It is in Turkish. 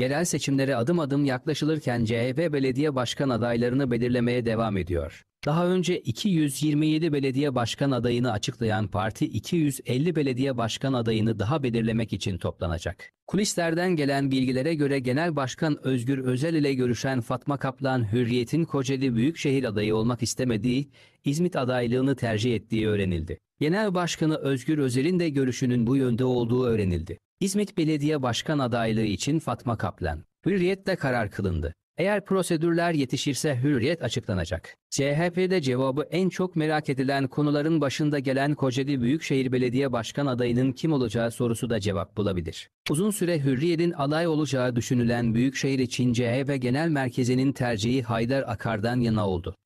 Yerel seçimlere adım adım yaklaşılırken CHP belediye başkan adaylarını belirlemeye devam ediyor. Daha önce 227 belediye başkan adayını açıklayan parti 250 belediye başkan adayını daha belirlemek için toplanacak. Kulislerden gelen bilgilere göre Genel Başkan Özgür Özel ile görüşen Fatma Kaplan Hürriyet'in Kocaeli Büyükşehir adayı olmak istemediği, İzmit adaylığını tercih ettiği öğrenildi. Genel Başkanı Özgür Özel'in de görüşünün bu yönde olduğu öğrenildi. İzmit Belediye Başkan adaylığı için Fatma Kaplan, hürriyetle karar kılındı. Eğer prosedürler yetişirse hürriyet açıklanacak. CHP'de cevabı en çok merak edilen konuların başında gelen Kocaeli Büyükşehir Belediye Başkan adayının kim olacağı sorusu da cevap bulabilir. Uzun süre Hürriyet'in aday olacağı düşünülen Büyükşehir için CHP Genel Merkezi'nin tercihi Haydar Akar'dan yana oldu.